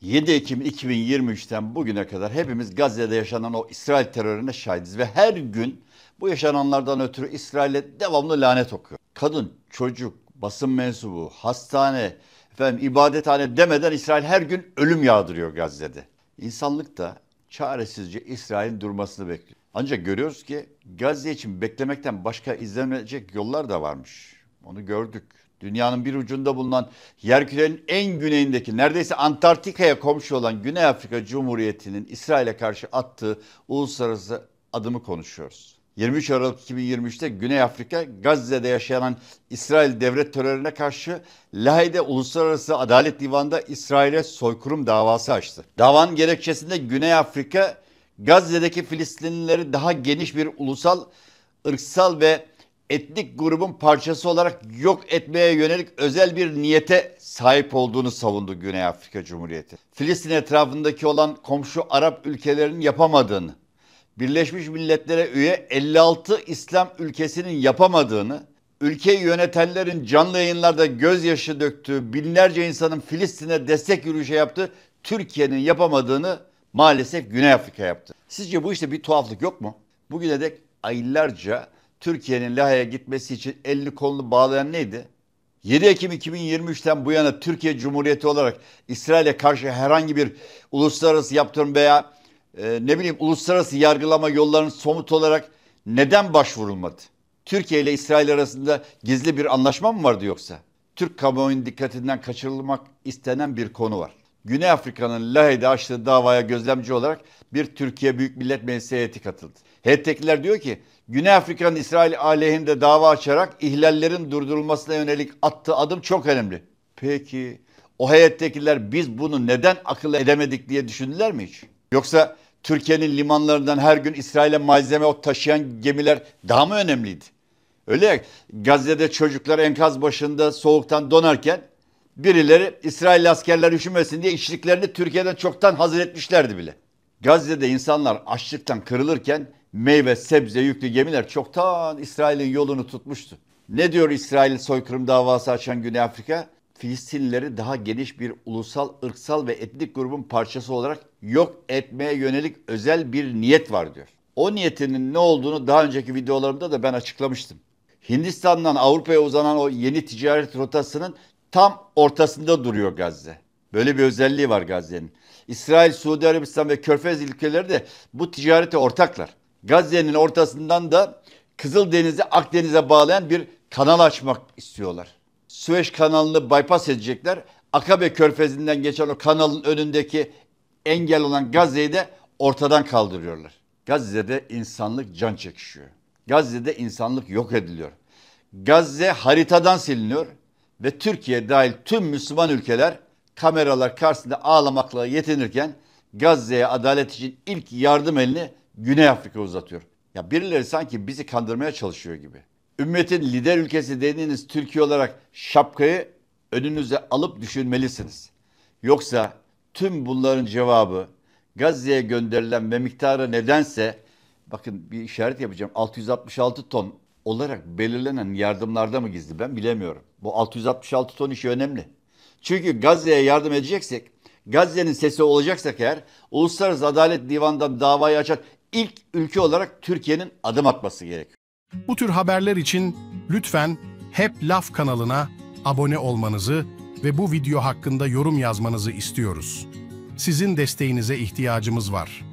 7 Ekim 2023'ten bugüne kadar hepimiz Gazze'de yaşanan o İsrail terörüne şahidiz ve her gün bu yaşananlardan ötürü İsrail'e devamlı lanet okuyor. Kadın, çocuk, basın mensubu, hastane, efendim ibadethane demeden İsrail her gün ölüm yağdırıyor Gazze'de. İnsanlık da çaresizce İsrail'in durmasını bekliyor. Ancak görüyoruz ki Gazze için beklemekten başka izlenecek yollar da varmış. Onu gördük. Dünyanın bir ucunda bulunan yerkürenin en güneyindeki neredeyse Antarktika'ya komşu olan Güney Afrika Cumhuriyeti'nin İsrail'e karşı attığı uluslararası adımı konuşuyoruz. 23 Aralık 2023'te Güney Afrika Gazze'de yaşayan İsrail devlet terörüne karşı Lahey'de Uluslararası Adalet Divanı'nda İsrail'e soykırım davası açtı. Davanın gerekçesinde Güney Afrika Gazze'deki Filistinlileri daha geniş bir ulusal, ırksal ve etnik grubun parçası olarak yok etmeye yönelik özel bir niyete sahip olduğunu savundu Güney Afrika Cumhuriyeti. Filistin etrafındaki olan komşu Arap ülkelerinin yapamadığını, Birleşmiş Milletler'e üye 56 İslam ülkesinin yapamadığını, ülkeyi yönetenlerin canlı yayınlarda gözyaşı döktüğü, binlerce insanın Filistin'e destek yürüyüşü yaptığı Türkiye'nin yapamadığını maalesef Güney Afrika yaptı. Sizce bu işte bir tuhaflık yok mu? Bugüne dek aylarca Türkiye'nin Lahey'e gitmesi için elini kolunu bağlayan neydi? 7 Ekim 2023'ten bu yana Türkiye Cumhuriyeti olarak İsrail'e karşı herhangi bir uluslararası yaptırım veya e, ne bileyim uluslararası yargılama yollarının somut olarak neden başvurulmadı? Türkiye ile İsrail arasında gizli bir anlaşma mı vardı yoksa? Türk kamuoyunun dikkatinden kaçırılmak istenen bir konu var. Güney Afrika'nın Lahey'de açtığı davaya gözlemci olarak bir Türkiye Büyük Millet Meclisi heyeti katıldı. Heyettekiler diyor ki Güney Afrika'nın İsrail aleyhinde dava açarak ihlallerin durdurulmasına yönelik attığı adım çok önemli. Peki o heyettekiler biz bunu neden akıl edemedik diye düşündüler mi hiç? Yoksa Türkiye'nin limanlarından her gün İsrail'e malzeme taşıyan gemiler daha mı önemliydi? Öyle ya Gazze'de çocuklar enkaz başında soğuktan donarken birileri İsrail askerler üşümesin diye işliklerini Türkiye'den çoktan hazır etmişlerdi bile. Gazze'de insanlar açlıktan kırılırken meyve sebze yüklü gemiler çoktan İsrail'in yolunu tutmuştu. Ne diyor İsrail soykırım davası açan Güney Afrika? Filistinlileri daha geniş bir ulusal, ırksal ve etnik grubun parçası olarak yok etmeye yönelik özel bir niyet var diyor. O niyetinin ne olduğunu daha önceki videolarımda da ben açıklamıştım. Hindistan'dan Avrupa'ya uzanan o yeni ticaret rotasının tam ortasında duruyor Gazze. Böyle bir özelliği var Gazze'nin. İsrail, Suudi Arabistan ve Körfez ülkeleri de bu ticarete ortaklar. Gazze'nin ortasından da Kızıldeniz'i Akdeniz'e bağlayan bir kanal açmak istiyorlar. Süveyş kanalını bypass edecekler. Akabe körfezinden geçen o kanalın önündeki engel olan Gazze'yi de ortadan kaldırıyorlar. Gazze'de insanlık can çekişiyor. Gazze'de insanlık yok ediliyor. Gazze haritadan siliniyor ve Türkiye dahil tüm Müslüman ülkeler kameralar karşısında ağlamakla yetinirken Gazze'ye adalet için ilk yardım elini Güney Afrika uzatıyor. Ya birileri sanki bizi kandırmaya çalışıyor gibi. Ümmetin lider ülkesi dediğiniz Türkiye olarak şapkayı önünüze alıp düşünmelisiniz. Yoksa tüm bunların cevabı Gazze'ye gönderilen ve miktarı nedense bakın bir işaret yapacağım 666 ton olarak belirlenen yardımlarda mı gizli ben bilemiyorum. Bu 666 ton işi önemli. Çünkü Gazze'ye yardım edeceksek, Gazze'nin sesi olacaksak eğer Uluslararası Adalet Divanı'ndan davayı açan ilk ülke olarak Türkiye'nin adım atması gerekiyor. Bu tür haberler için lütfen Hep Laf kanalına abone olmanızı ve bu video hakkında yorum yazmanızı istiyoruz. Sizin desteğinize ihtiyacımız var.